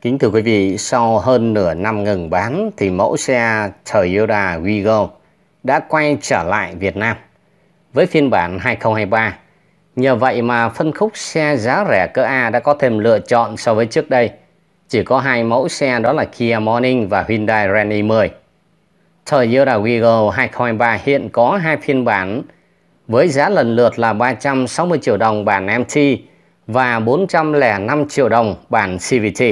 Kính thưa quý vị, sau hơn nửa năm ngừng bán thì mẫu xe Toyota Wigo đã quay trở lại Việt Nam với phiên bản 2023. Nhờ vậy mà phân khúc xe giá rẻ cỡ A đã có thêm lựa chọn so với trước đây. Chỉ có hai mẫu xe đó là Kia Morning và Hyundai Reni 10. Toyota Wigo 2023 hiện có hai phiên bản với giá lần lượt là 360 triệu đồng bản MT và 405 triệu đồng bản CVT.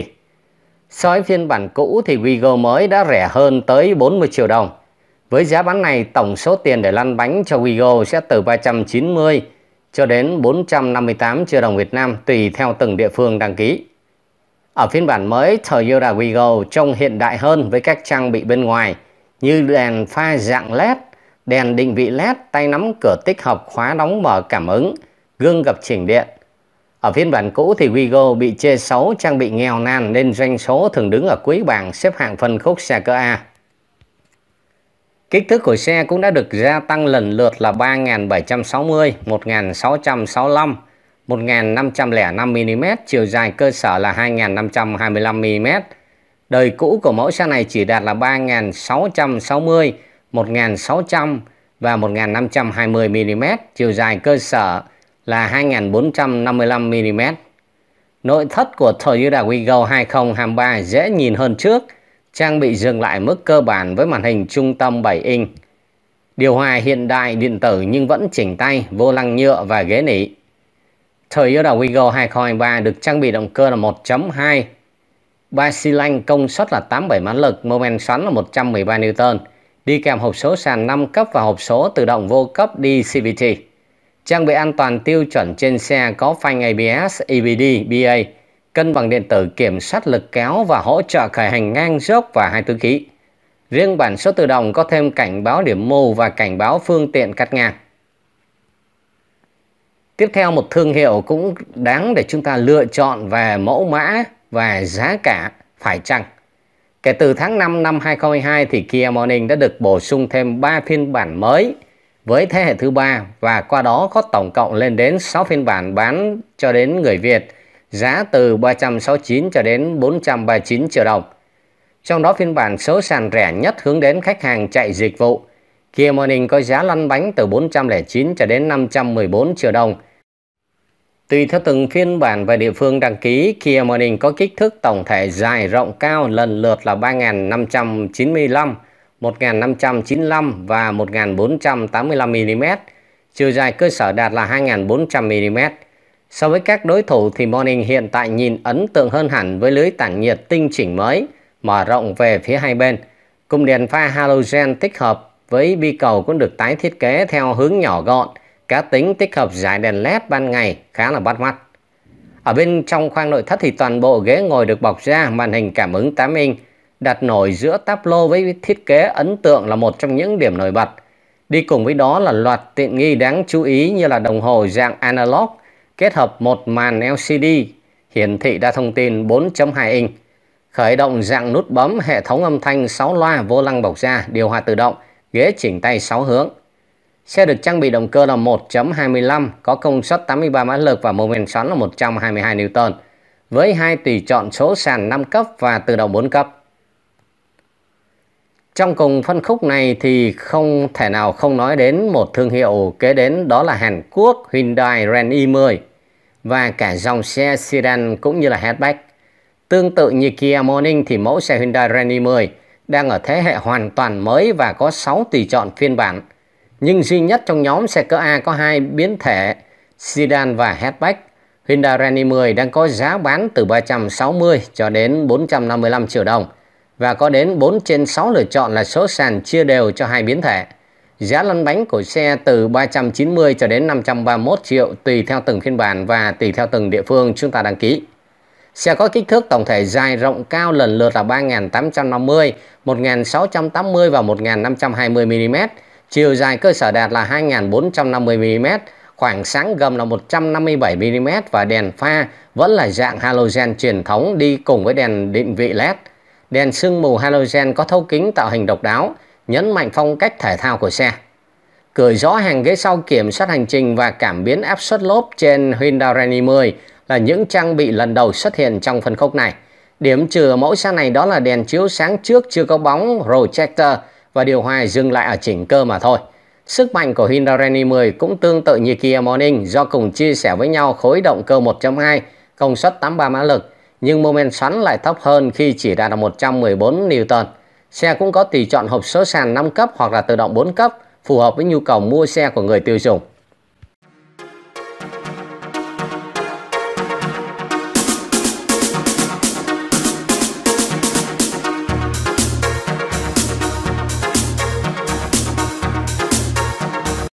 So với phiên bản cũ thì Wigo mới đã rẻ hơn tới 40 triệu đồng. Với giá bán này, tổng số tiền để lăn bánh cho Wigo sẽ từ 390 cho đến 458 triệu đồng Việt Nam tùy theo từng địa phương đăng ký. Ở phiên bản mới, Toyota Wigo trông hiện đại hơn với các trang bị bên ngoài như đèn pha dạng LED, đèn định vị LED, tay nắm cửa tích hợp khóa đóng mở cảm ứng, gương gập chỉnh điện, ở phiên bản cũ thì Wigo bị chê xấu trang bị nghèo nàn nên doanh số thường đứng ở cuối bảng xếp hạng phân khúc xe cỡ A. Kích thước của xe cũng đã được gia tăng lần lượt là 3760, 1665, 1505mm, chiều dài cơ sở là 2525mm. Đời cũ của mẫu xe này chỉ đạt là 3660, 1600 và 1520mm, chiều dài cơ sở là 2455 mm. Nội thất của Toyota Wigo 2023 dễ nhìn hơn trước, trang bị dừng lại mức cơ bản với màn hình trung tâm 7 inch. Điều hòa hiện đại điện tử nhưng vẫn chỉnh tay, vô lăng nhựa và ghế nỉ. Toyota Wigo 2023 được trang bị động cơ là 1.2, 3 xi lanh công suất là 87 mã lực, moment xoắn là 113 Newton, đi kèm hộp số sàn 5 cấp và hộp số tự động vô cấp DCVT. Trang bị an toàn tiêu chuẩn trên xe có phanh ABS, EBD, BA, cân bằng điện tử kiểm soát lực kéo và hỗ trợ khởi hành ngang dốc và hai 24 khí. Riêng bản số tự động có thêm cảnh báo điểm mù và cảnh báo phương tiện cắt ngang. Tiếp theo một thương hiệu cũng đáng để chúng ta lựa chọn về mẫu mã và giá cả phải chăng. Kể từ tháng 5 năm 2022 thì Kia Morning đã được bổ sung thêm 3 phiên bản mới – với thế hệ thứ ba và qua đó có tổng cộng lên đến 6 phiên bản bán cho đến người Việt, giá từ 369 cho đến 439 triệu đồng. Trong đó phiên bản số sàn rẻ nhất hướng đến khách hàng chạy dịch vụ. Kia Morning có giá lăn bánh từ 409 cho đến 514 triệu đồng. Tùy theo từng phiên bản và địa phương đăng ký, Kia Morning có kích thước tổng thể dài rộng cao lần lượt là 3595 1595 và 1485 mm, chiều dài cơ sở đạt là 2400 mm. So với các đối thủ thì Morning hiện tại nhìn ấn tượng hơn hẳn với lưới tản nhiệt tinh chỉnh mới, mở rộng về phía hai bên. Cùng đèn pha halogen tích hợp với bi cầu cũng được tái thiết kế theo hướng nhỏ gọn, cá tính tích hợp giải đèn led ban ngày khá là bắt mắt. Ở bên trong khoang nội thất thì toàn bộ ghế ngồi được bọc ra màn hình cảm ứng 8 inch đặt nổi giữa tablo với thiết kế ấn tượng là một trong những điểm nổi bật. Đi cùng với đó là loạt tiện nghi đáng chú ý như là đồng hồ dạng analog kết hợp một màn LCD hiển thị đa thông tin 4.2 inch, khởi động dạng nút bấm hệ thống âm thanh 6 loa vô lăng bọc da điều hòa tự động, ghế chỉnh tay 6 hướng. Xe được trang bị động cơ là 1.25, có công suất 83 mã lực và mô men xoắn là 122 Newton, với hai tùy chọn số sàn 5 cấp và tự động 4 cấp. Trong cùng phân khúc này thì không thể nào không nói đến một thương hiệu kế đến đó là Hàn Quốc Hyundai Grand i10 và cả dòng xe sedan cũng như là hatchback. Tương tự như Kia Morning thì mẫu xe Hyundai Grand i10 đang ở thế hệ hoàn toàn mới và có 6 tùy chọn phiên bản. Nhưng duy nhất trong nhóm xe cỡ A có hai biến thể sedan và hatchback. Hyundai Grand i10 đang có giá bán từ 360 cho đến 455 triệu đồng và có đến 4 trên 6 lựa chọn là số sàn chia đều cho hai biến thể. Giá lăn bánh của xe từ 390 cho đến 531 triệu tùy theo từng phiên bản và tùy theo từng địa phương chúng ta đăng ký. Xe có kích thước tổng thể dài rộng cao lần lượt là 3.850, 1.680 và 1.520 mm. Chiều dài cơ sở đạt là 2.450 mm, khoảng sáng gầm là 157 mm và đèn pha vẫn là dạng halogen truyền thống đi cùng với đèn định vị LED đèn sương mù halogen có thấu kính tạo hình độc đáo, nhấn mạnh phong cách thể thao của xe. Cửa gió hàng ghế sau kiểm soát hành trình và cảm biến áp suất lốp trên Hyundai Reni 10 là những trang bị lần đầu xuất hiện trong phân khúc này. Điểm trừ mẫu xe này đó là đèn chiếu sáng trước chưa có bóng projector và điều hòa dừng lại ở chỉnh cơ mà thôi. Sức mạnh của Hyundai Reni 10 cũng tương tự như Kia Morning do cùng chia sẻ với nhau khối động cơ 1.2, công suất 83 mã lực nhưng moment xoắn lại thấp hơn khi chỉ đạt được 114 Newton. Xe cũng có tùy chọn hộp số sàn 5 cấp hoặc là tự động 4 cấp phù hợp với nhu cầu mua xe của người tiêu dùng.